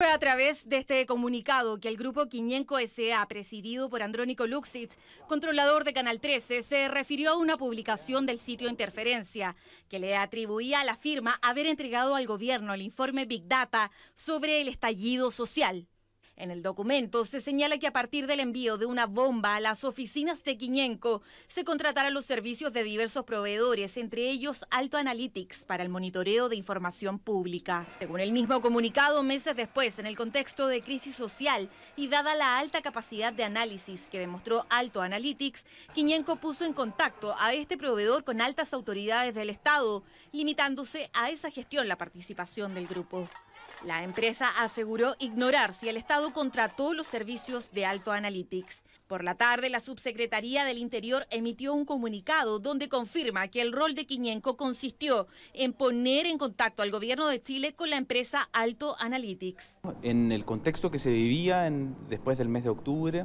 Fue a través de este comunicado que el grupo Quiñenco S.A., presidido por Andrónico Luxitz, controlador de Canal 13, se refirió a una publicación del sitio Interferencia, que le atribuía a la firma haber entregado al gobierno el informe Big Data sobre el estallido social. En el documento se señala que a partir del envío de una bomba a las oficinas de Quiñenco se contratarán los servicios de diversos proveedores, entre ellos Alto Analytics, para el monitoreo de información pública. Según el mismo comunicado, meses después, en el contexto de crisis social y dada la alta capacidad de análisis que demostró Alto Analytics, Quiñenco puso en contacto a este proveedor con altas autoridades del Estado, limitándose a esa gestión la participación del grupo. La empresa aseguró ignorar si el Estado contrató los servicios de Alto Analytics. Por la tarde, la Subsecretaría del Interior emitió un comunicado donde confirma que el rol de Quiñenco consistió en poner en contacto al gobierno de Chile con la empresa Alto Analytics. En el contexto que se vivía después del mes de octubre,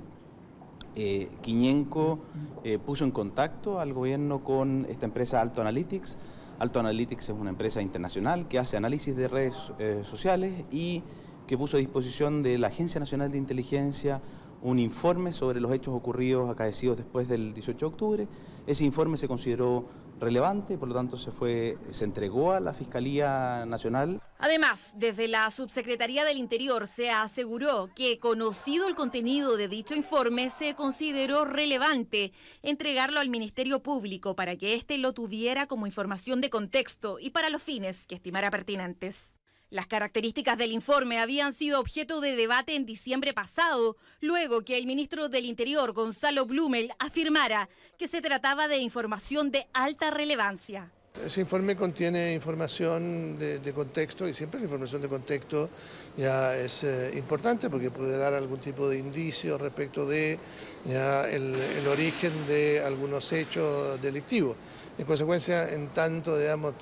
eh, Quiñenco eh, puso en contacto al gobierno con esta empresa Alto Analytics. Alto Analytics es una empresa internacional que hace análisis de redes eh, sociales y que puso a disposición de la Agencia Nacional de Inteligencia un informe sobre los hechos ocurridos acaecidos después del 18 de octubre. Ese informe se consideró relevante, por lo tanto se fue se entregó a la Fiscalía Nacional. Además, desde la Subsecretaría del Interior se aseguró que conocido el contenido de dicho informe se consideró relevante entregarlo al Ministerio Público para que éste lo tuviera como información de contexto y para los fines que estimara pertinentes. Las características del informe habían sido objeto de debate en diciembre pasado, luego que el ministro del Interior, Gonzalo Blumel, afirmara que se trataba de información de alta relevancia. Ese informe contiene información de, contexto y siempre la información de contexto ya es eh, importante porque puede dar algún tipo de indicio respecto de el, origen de algunos hechos delictivos. En consecuencia, en tanto digamos,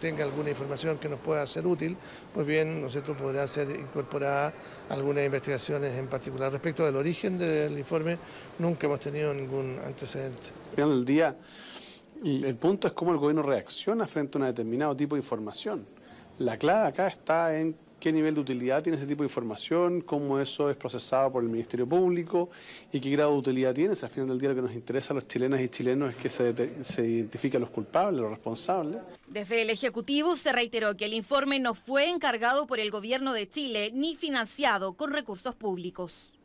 tenga alguna información que nos pueda ser útil, pues bien, nosotros podrá ser incorporada algunas investigaciones en particular. Respecto del origen del informe, nunca hemos tenido ningún antecedente. Final del día el punto es cómo el gobierno reacciona frente a un determinado tipo de información. La clave acá está en qué nivel de utilidad tiene ese tipo de información, cómo eso es procesado por el Ministerio Público y qué grado de utilidad tiene. al final del día lo que nos interesa a los chilenas y chilenos es que se, se identifiquen los culpables, los responsables. Desde el Ejecutivo se reiteró que el informe no fue encargado por el Gobierno de Chile ni financiado con recursos públicos.